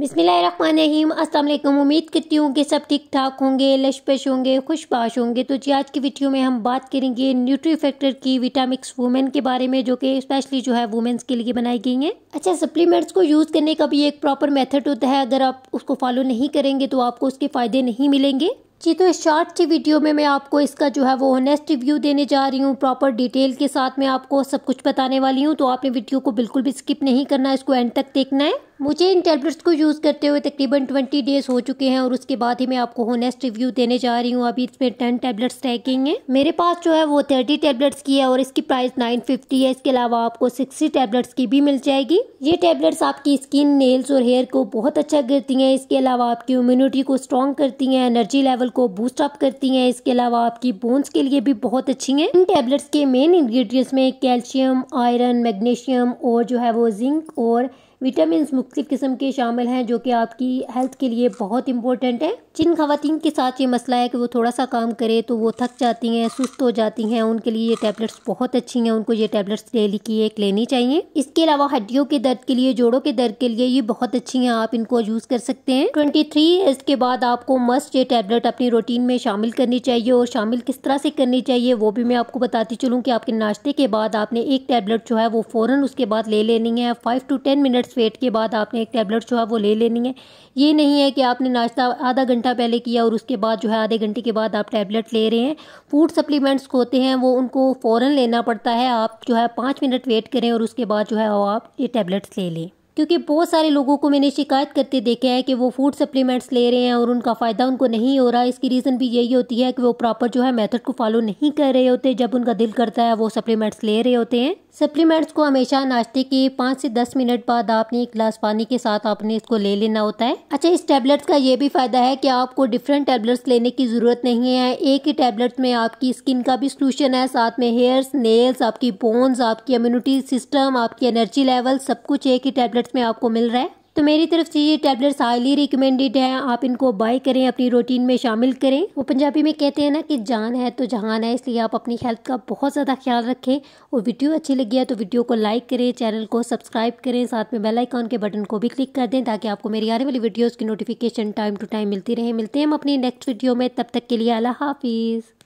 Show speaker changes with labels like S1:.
S1: बिसमीम अस्सलाम उम्मीद करती हूँ कि सब ठीक ठाक होंगे लशपश होंगे खुशबाश होंगे तो जी आज की वीडियो में हम बात करेंगे न्यूट्री फैक्टर की विटामिक्स वुमेन के बारे में जो कि स्पेशली जो है वुमेन्स के लिए बनाई गई हैं अच्छा सप्लीमेंट्स को यूज़ करने का भी एक प्रॉपर मेथड होता है अगर आप उसको फॉलो नहीं करेंगे तो आपको उसके फ़ायदे नहीं मिलेंगे जी तो इस शॉर्ट सी वीडियो में मैं आपको इसका जो है वो ऑनेस्ट रिव्यू देने जा रही हूँ प्रॉपर डिटेल के साथ मैं आपको सब कुछ बताने वाली हूँ तो आपने वीडियो को बिल्कुल भी स्किप नहीं करना इसको एंड तक देखना है मुझे इन टैबलेट्स को यूज़ करते हुए तकरीबन ट्वेंटी डेज़ हो चुके हैं और उसके बाद ही मैं आपको होनेस्ट रिव्यू देने जा रही हूँ अभी इसमें टेन टैबलेट्स रह गई हैं मेरे पास जो है वो थर्टी टैबलेट्स की है और इसकी प्राइस नाइन फिफ्टी है इसके अलावा आपको सिक्सटी टैबलेट्स की भी मिल जाएगी ये टैबलेट्स आपकी स्किन नेल्स और हेयर को बहुत अच्छा करती हैं इसके अलावा आपकी इम्यूनिटी को स्ट्रॉन्ग करती हैं एनर्जी लेवल को बूस्ट अप करती हैं इसके अलावा आपकी बोन्स के लिए भी बहुत अच्छी हैं इन टैबलेट्स के मेन इन्ग्रीडियंट्स में कैल्शियम आयरन मैग्नीशियम और जो है वो जिंक और विटामिन मुख्तफ किस्म के शामिल हैं जो कि आपकी हेल्थ के लिए बहुत इंपॉर्टेंट है जिन खातन के साथ ये मसला है कि वो थोड़ा सा काम करे तो वो थक जाती हैं सुस्त हो जाती हैं उनके लिए ये टैबलेट्स बहुत अच्छी हैं उनको ये टैबलेट्स डेली की एक लेनी चाहिए इसके अलावा हड्डियों के दर्द के लिए जोड़ों के दर्द के लिए ये बहुत अच्छी हैं आप इनको यूज़ कर सकते हैं ट्वेंटी थ्री के बाद आपको मस्ट ये टैबलेट अपनी रूटीन में शामिल करनी चाहिए और शामिल किस तरह से करनी चाहिए वो भी मैं आपको बताती चलूँ कि आपके नाश्ते के बाद आपने एक टैबलेट जो है वो फ़ौरन उसके बाद ले लेनी है five to ten minute just wait के बाद आपने एक टैबलेट जो है वो ले लेनी है ये नहीं है कि आपने नाश्ता आधा घंटा पहले किया और उसके बाद जो है आधे घंटे के बाद आप टैबलेट ले रहे हैं फूड सप्लीमेंट्स होते हैं वो उनको फ़ौर लेना पड़ता है आप जो है पाँच मिनट वेट करें और उसके बाद जो है आप ये टैबलेट्स ले लें क्योंकि बहुत सारे लोगों को मैंने शिकायत करते देखा है कि वो फूड सप्लीमेंट्स ले रहे हैं और उनका फ़ायदा उनको नहीं हो रहा इसकी रीज़न भी यही होती है कि वो प्रॉपर जो है मेथड को फॉलो नहीं कर रहे होते जब उनका दिल करता है वो सप्लीमेंट्स ले रहे होते हैं सप्लीमेंट्स को हमेशा नाश्ते के पाँच से दस मिनट बाद आपने एक गिलास पानी के साथ आपने इसको ले लेना होता है अच्छा इस टैबलेट्स का ये भी फायदा है कि आपको डिफरेंट टैबलेट्स लेने की ज़रूरत नहीं है एक ही टेबलेट में आपकी स्किन का भी सोल्यूशन है साथ में हेयर्स नेल्स आपकी बोन्स आपकी इम्यूनिटी सिस्टम आपकी एनर्जी लेवल सब कुछ एक ही टैबलेट्स में आपको मिल रहा है तो मेरी तरफ से ये टैबलेट्स हाईली रिकमेंडेड हैं आप इनको बाय करें अपनी रूटीन में शामिल करें वो पंजाबी में कहते हैं ना कि जान है तो जहान है इसलिए आप अपनी हेल्थ का बहुत ज़्यादा ख्याल रखें और वीडियो अच्छी लगी है तो वीडियो को लाइक करें चैनल को सब्सक्राइब करें साथ में बेल आइकॉन के बटन को भी क्लिक कर दें ताकि आपको मेरी आने वाली वीडियोज़ की नोटिफिकेशन टाइम टू टाइम मिलती रहे मिलते हैं हम अपनी नेक्स्ट वीडियो में तब तक के लिए अल्लाह हाफिज़